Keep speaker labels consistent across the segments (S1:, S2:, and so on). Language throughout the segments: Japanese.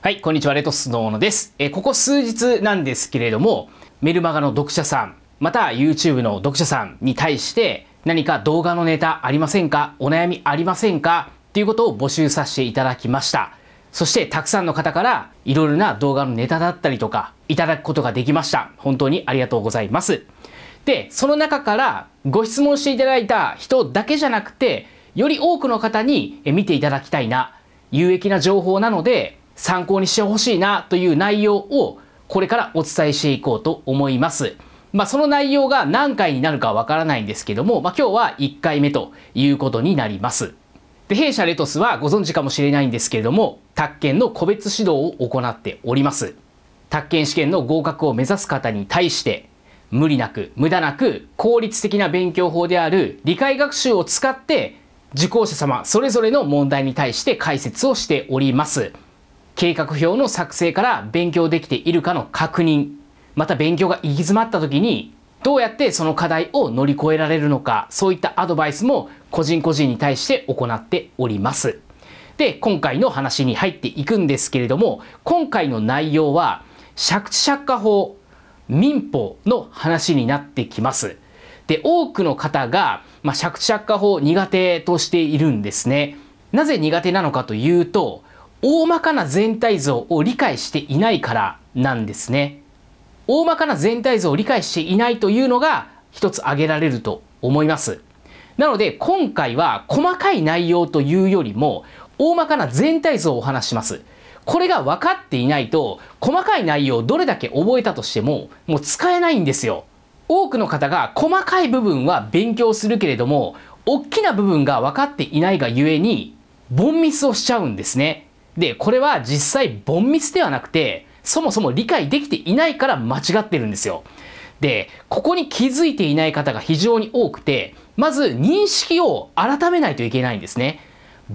S1: はい、こんにちは、レトスのーのです。えー、ここ数日なんですけれども、メルマガの読者さん、また YouTube の読者さんに対して、何か動画のネタありませんかお悩みありませんかっていうことを募集させていただきました。そしてたくさんの方からいろいろな動画のネタだったりとかいただくことができました。本当にありがとうございます。で、その中からご質問していただいた人だけじゃなくて、より多くの方に見ていただきたいな、有益な情報なので、参考にしてほしいなという内容をこれからお伝えしていこうと思います。まあ、その内容が何回になるかわからないんですけども、まあ、今日は1回目ということになります。で、弊社レトスはご存知かもしれないんですけれども、宅建の個別指導を行っております。宅建試験の合格を目指す方に対して、無理なく、無駄なく、効率的な勉強法である理解学習を使って、受講者様それぞれの問題に対して解説をしております。計画表の作成から勉強できているかの確認、また勉強が行き詰まった時に、どうやってその課題を乗り越えられるのか、そういったアドバイスも個人個人に対して行っております。で、今回の話に入っていくんですけれども、今回の内容は、借地借家法、民法の話になってきます。で、多くの方が、まあ、借地借家法苦手としているんですね。なぜ苦手なのかというと、大まかな全体像を理解していないからなんですね。大まかな全体像を理解していないというのが一つ挙げられると思います。なので今回は細かい内容というよりも大まかな全体像をお話します。これが分かっていないと細かい内容をどれだけ覚えたとしてももう使えないんですよ。多くの方が細かい部分は勉強するけれども大きな部分が分かっていないがゆえにボンミスをしちゃうんですね。で、これは実際、凡ミスではなくて、そもそも理解できていないから間違ってるんですよ。で、ここに気づいていない方が非常に多くて、まず認識を改めないといけないんですね。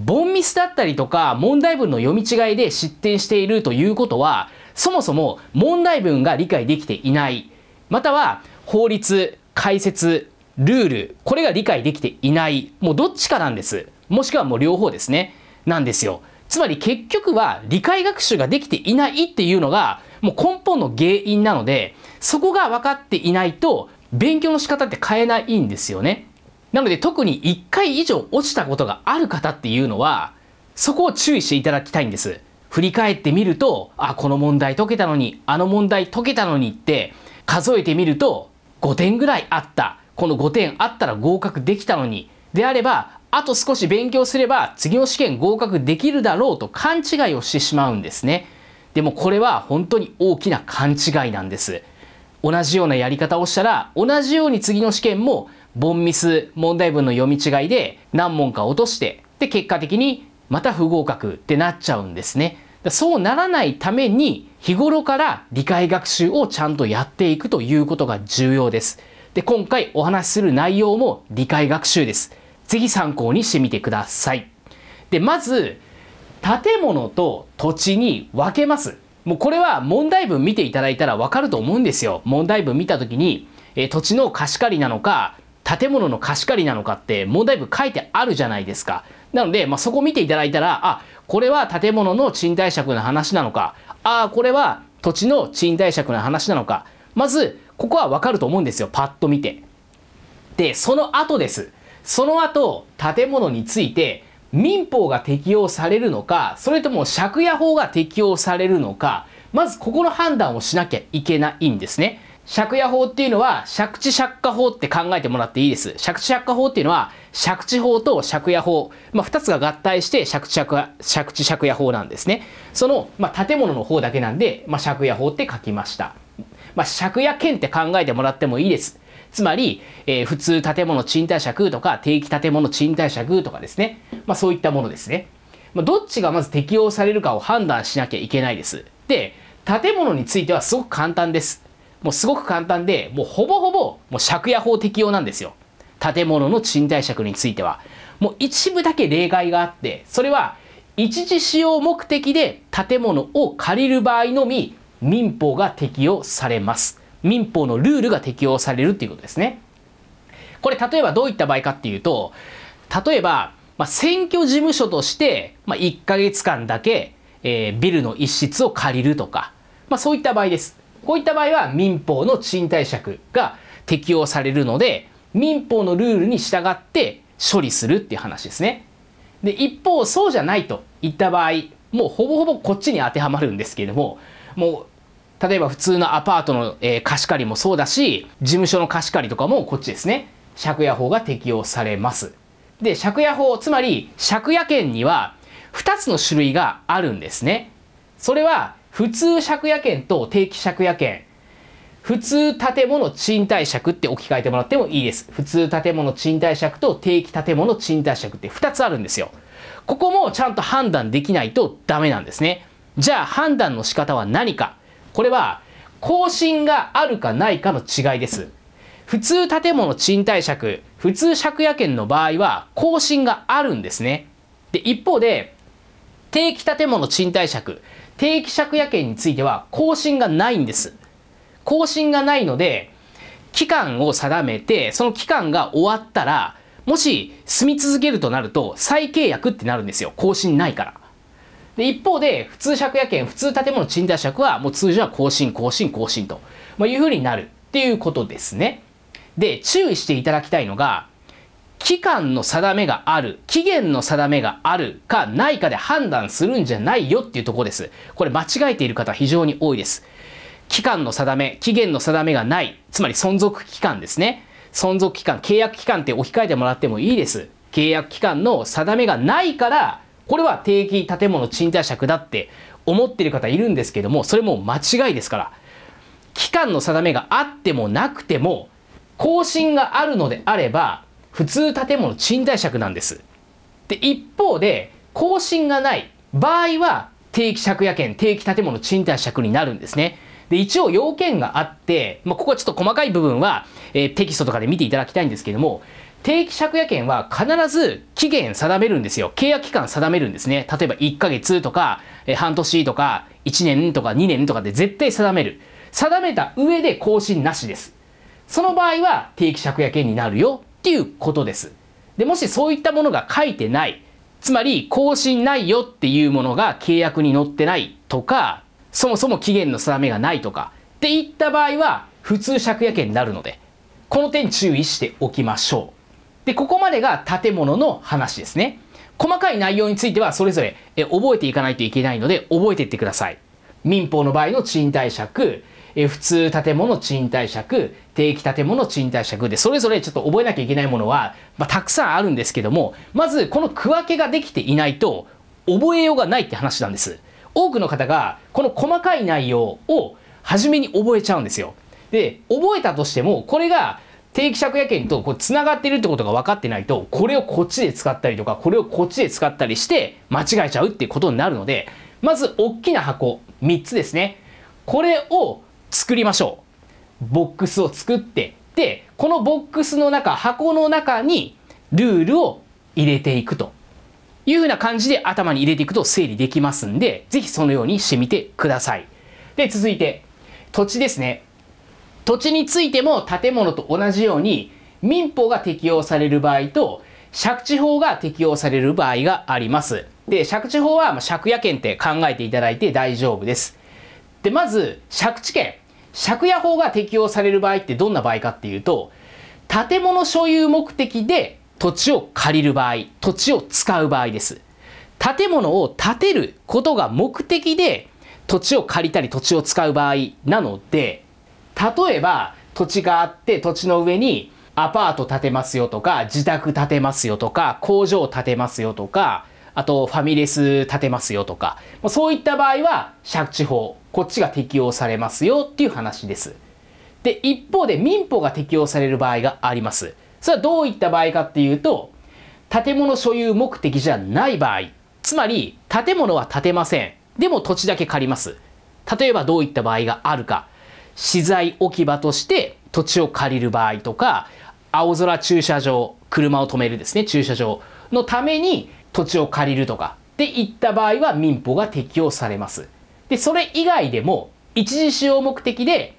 S1: 凡ミスだったりとか、問題文の読み違いで失点しているということは、そもそも問題文が理解できていない、または法律、解説、ルール、これが理解できていない、もうどっちかなんです。もしくはもう両方ですね。なんですよ。つまり結局は理解学習ができていないっていうのがもう根本の原因なのでそこが分かっていないと勉強の仕方って変えないんですよね。なので特に1回以上落ちたことがある方っていうのはそこを注意していただきたいんです。振り返ってみると、あ、この問題解けたのに、あの問題解けたのにって数えてみると5点ぐらいあった。この5点あったら合格できたのに。であれば、あと少し勉強すれば次の試験合格できるだろうと勘違いをしてしまうんですね。でもこれは本当に大きな勘違いなんです。同じようなやり方をしたら、同じように次の試験も、ボンミス、問題文の読み違いで何問か落として、で、結果的にまた不合格ってなっちゃうんですね。そうならないために、日頃から理解学習をちゃんとやっていくということが重要です。で、今回お話しする内容も理解学習です。ぜひ参考にしてみてください。で、まず、建物と土地に分けます。もうこれは問題文見ていただいたらわかると思うんですよ。問題文見たときに、え土地の貸し借りなのか、建物の貸し借りなのかって問題文書いてあるじゃないですか。なので、まあ、そこ見ていただいたら、あ、これは建物の賃貸借の話なのか、あ、これは土地の賃貸借の話なのか、まず、ここはわかると思うんですよ。パッと見て。で、その後です。その後、建物について民法が適用されるのか、それとも借家法が適用されるのか、まずここの判断をしなきゃいけないんですね。借家法っていうのは、借地借家法って考えてもらっていいです。借地借家法っていうのは、借地法と借家法。まあ、二つが合体して借地借借地借家法なんですね。その、まあ、建物の方だけなんで、まあ、借家法って書きました。まあ、借家権って考えてもらってもいいです。つまり、えー、普通建物賃貸借とか定期建物賃貸借とかですね。まあそういったものですね。まあ、どっちがまず適用されるかを判断しなきゃいけないです。で、建物についてはすごく簡単です。もうすごく簡単で、もうほぼほぼもう借家法適用なんですよ。建物の賃貸借については。もう一部だけ例外があって、それは一時使用目的で建物を借りる場合のみ民法が適用されます。民法のルールが適用されるっていうことですね。これ例えばどういった場合かっていうと、例えば、まあ、選挙事務所として、まあ、1ヶ月間だけ、えー、ビルの一室を借りるとか、まあ、そういった場合です。こういった場合は民法の賃貸借が適用されるので、民法のルールに従って処理するっていう話ですね。で、一方、そうじゃないといった場合、もうほぼほぼこっちに当てはまるんですけれども、もう例えば普通のアパートの、えー、貸し借りもそうだし、事務所の貸し借りとかもこっちですね。借家法が適用されます。で、借家法、つまり借家権には2つの種類があるんですね。それは普通借家権と定期借家権。普通建物賃貸借って置き換えてもらってもいいです。普通建物賃貸借と定期建物賃貸借って2つあるんですよ。ここもちゃんと判断できないとダメなんですね。じゃあ判断の仕方は何か。これは更新があるかないかの違いです。普通建物賃貸借、普通借家権の場合は更新があるんですね。で、一方で、定期建物賃貸借、定期借家権については更新がないんです。更新がないので、期間を定めて、その期間が終わったら、もし住み続けるとなると再契約ってなるんですよ。更新ないから。で、一方で、普通借家権、普通建物賃貸借は、もう通常は更新、更新、更新と、まあ、いうふうになるっていうことですね。で、注意していただきたいのが、期間の定めがある、期限の定めがあるかないかで判断するんじゃないよっていうところです。これ間違えている方非常に多いです。期間の定め、期限の定めがない、つまり存続期間ですね。存続期間、契約期間って置き換えてもらってもいいです。契約期間の定めがないから、これは定期建物賃貸借だって思っている方いるんですけども、それも間違いですから、期間の定めがあってもなくても、更新があるのであれば、普通建物賃貸借なんです。で、一方で、更新がない場合は、定期借家権、定期建物賃貸借になるんですね。で、一応要件があって、まあ、ここはちょっと細かい部分は、えー、テキストとかで見ていただきたいんですけども、定期借家権は必ず期限定めるんですよ。契約期間定めるんですね。例えば1ヶ月とか、え半年とか、1年とか2年とかで絶対定める。定めた上で更新なしです。その場合は定期借家権になるよっていうことです。で、もしそういったものが書いてない、つまり更新ないよっていうものが契約に載ってないとか、そもそも期限の定めがないとか、っていった場合は普通借家権になるので、この点注意しておきましょう。で、ここまでが建物の話ですね。細かい内容についてはそれぞれ覚えていかないといけないので覚えていってください。民法の場合の賃貸借、普通建物賃貸借、定期建物賃貸借で、それぞれちょっと覚えなきゃいけないものは、まあ、たくさんあるんですけども、まずこの区分けができていないと覚えようがないって話なんです。多くの方がこの細かい内容を初めに覚えちゃうんですよ。で、覚えたとしても、これが定期借家権とこう繋がってるってことが分かってないと、これをこっちで使ったりとか、これをこっちで使ったりして、間違えちゃうっていうことになるので、まず、大きな箱、3つですね。これを作りましょう。ボックスを作って、で、このボックスの中、箱の中に、ルールを入れていくというふうな感じで頭に入れていくと整理できますんで、ぜひそのようにしてみてください。で、続いて、土地ですね。土地についても建物と同じように民法が適用される場合と借地法が適用される場合があります。で、借地法は借家権って考えていただいて大丈夫です。で、まず借地権。借家法が適用される場合ってどんな場合かっていうと、建物所有目的で土地を借りる場合、土地を使う場合です。建物を建てることが目的で土地を借りたり土地を使う場合なので、例えば、土地があって、土地の上にアパート建てますよとか、自宅建てますよとか、工場建てますよとか、あとファミレス建てますよとか、そういった場合は借地法、こっちが適用されますよっていう話です。で、一方で民法が適用される場合があります。それはどういった場合かっていうと、建物所有目的じゃない場合、つまり建物は建てません。でも土地だけ借ります。例えばどういった場合があるか。資材置き場として土地を借りる場合とか、青空駐車場、車を止めるですね、駐車場のために土地を借りるとかっていった場合は民法が適用されます。で、それ以外でも、一時使用目的で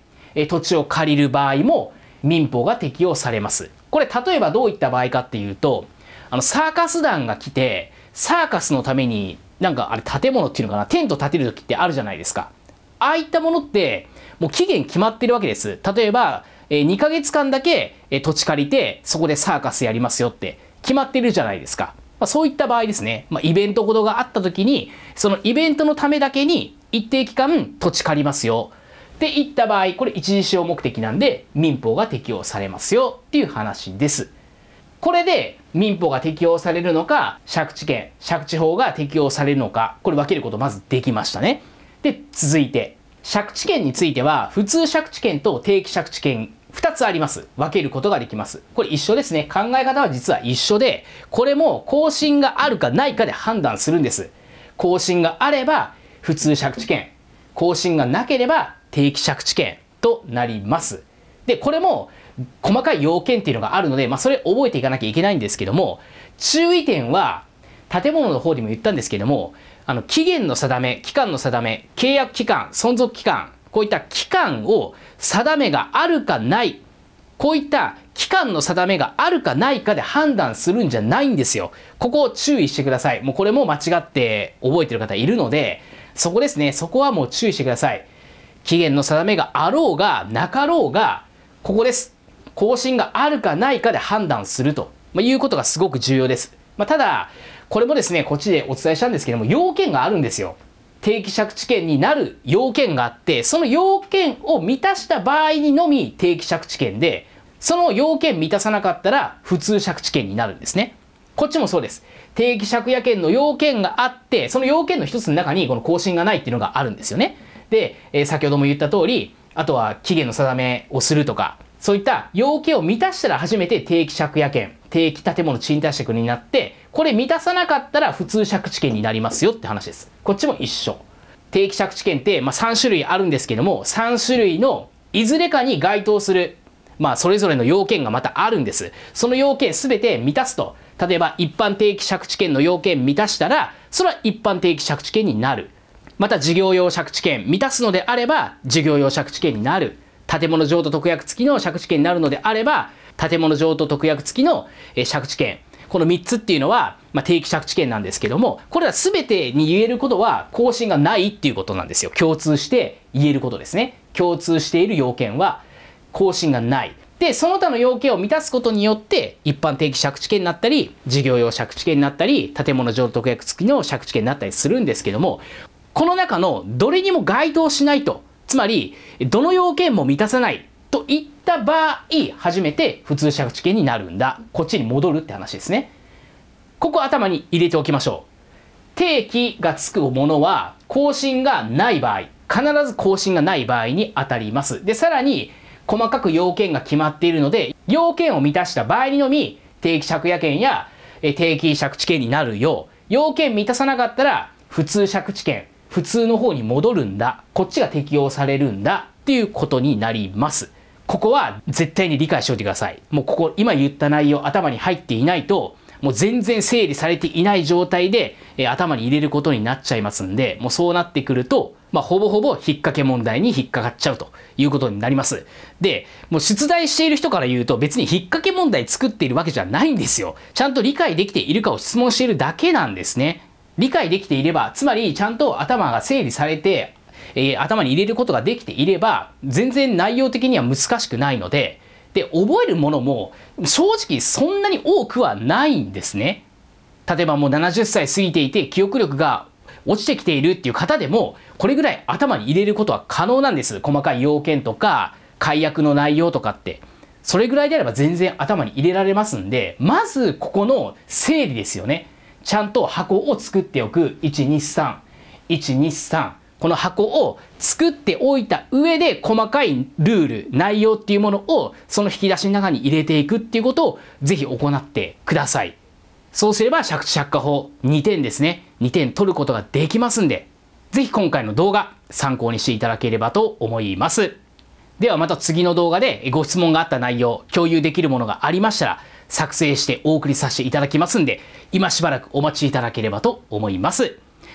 S1: 土地を借りる場合も民法が適用されます。これ例えばどういった場合かっていうと、あのサーカス団が来て、サーカスのためになんかあれ建物っていうのかな、テント建てる時ってあるじゃないですか。ああいったものって、もう期限決まってるわけです。例えば、え2ヶ月間だけ、え土地借りて、そこでサーカスやりますよって決まってるじゃないですか。まあ、そういった場合ですね、まあ、イベントほどがあった時に、そのイベントのためだけに一定期間土地借りますよ。って言った場合、これ一時使用目的なんで民法が適用されますよっていう話です。これで民法が適用されるのか、借地権、借地法が適用されるのか、これ分けることまずできましたね。で、続いて、借地権については、普通借地権と定期借地権2つあります。分けることができます。これ一緒ですね。考え方は実は一緒で、これも更新があるかないかで判断するんです。更新があれば普通借地権、更新がなければ定期借地権となります。で、これも細かい要件っていうのがあるので、まあ、それ覚えていかなきゃいけないんですけども、注意点は、建物の方でも言ったんですけども、あの、期限の定め、期間の定め、契約期間、存続期間、こういった期間を定めがあるかない、こういった期間の定めがあるかないかで判断するんじゃないんですよ。ここを注意してください。もうこれも間違って覚えてる方いるので、そこですね、そこはもう注意してください。期限の定めがあろうが、なかろうが、ここです。更新があるかないかで判断すると、まいうことがすごく重要です。まあ、ただ、これもですね、こっちでお伝えしたんですけども、要件があるんですよ。定期借地権になる要件があって、その要件を満たした場合にのみ定期借地権で、その要件満たさなかったら普通借地権になるんですね。こっちもそうです。定期借家権の要件があって、その要件の一つの中にこの更新がないっていうのがあるんですよね。で、えー、先ほども言った通り、あとは期限の定めをするとか、そういった要件を満たしたら初めて定期借家権定期建物賃貸借になって、これ満たさなかったら普通借地権になりますよって話です。こっちも一緒。定期借地権って、まあ、3種類あるんですけども、3種類のいずれかに該当する、まあ、それぞれの要件がまたあるんです。その要件すべて満たすと、例えば一般定期借地権の要件満たしたら、それは一般定期借地権になる。また事業用借地権満たすのであれば、事業用借地権になる。建物譲渡特約付きの借地権になるのであれば、建物譲渡特約付きの、えー、借地権。この3つっていうのは、まあ、定期借地権なんですけども、これら全てに言えることは更新がないっていうことなんですよ。共通して言えることですね。共通している要件は更新がない。で、その他の要件を満たすことによって、一般定期借地権になったり、事業用借地権になったり、建物譲渡特約付きの借地権になったりするんですけども、この中のどれにも該当しないと、つまり、どの要件も満たさないといった場合、初めて普通借地権になるんだ。こっちに戻るって話ですね。ここ頭に入れておきましょう。定期がつくものは、更新がない場合、必ず更新がない場合に当たります。で、さらに、細かく要件が決まっているので、要件を満たした場合にのみ、定期借家権や定期借地権になるよう、要件満たさなかったら、普通借地権、普通の方に戻るんだ。こっちが適用されるんだ。っていうことになります。ここは絶対に理解しておいてください。もうここ、今言った内容頭に入っていないと、もう全然整理されていない状態で、えー、頭に入れることになっちゃいますんで、もうそうなってくると、まあ、ほぼほぼ引っ掛け問題に引っかかっちゃうということになります。で、もう出題している人から言うと別に引っ掛け問題作っているわけじゃないんですよ。ちゃんと理解できているかを質問しているだけなんですね。理解できていれば、つまりちゃんと頭が整理されて、えー、頭に入れることができていれば、全然内容的には難しくないので、で、覚えるものも正直そんなに多くはないんですね。例えばもう70歳過ぎていて記憶力が落ちてきているっていう方でも、これぐらい頭に入れることは可能なんです。細かい要件とか、解約の内容とかって。それぐらいであれば全然頭に入れられますんで、まずここの整理ですよね。ちゃんと箱を作っておく。1、2、3。1、2、3。この箱を作っておいた上で細かいルール、内容っていうものをその引き出しの中に入れていくっていうことをぜひ行ってください。そうすれば借地借家法2点ですね。2点取ることができますんで、ぜひ今回の動画参考にしていただければと思います。ではまた次の動画でご質問があった内容、共有できるものがありましたら、作成してお送りさせていただきますんで、今しばらくお待ちいただければと思います。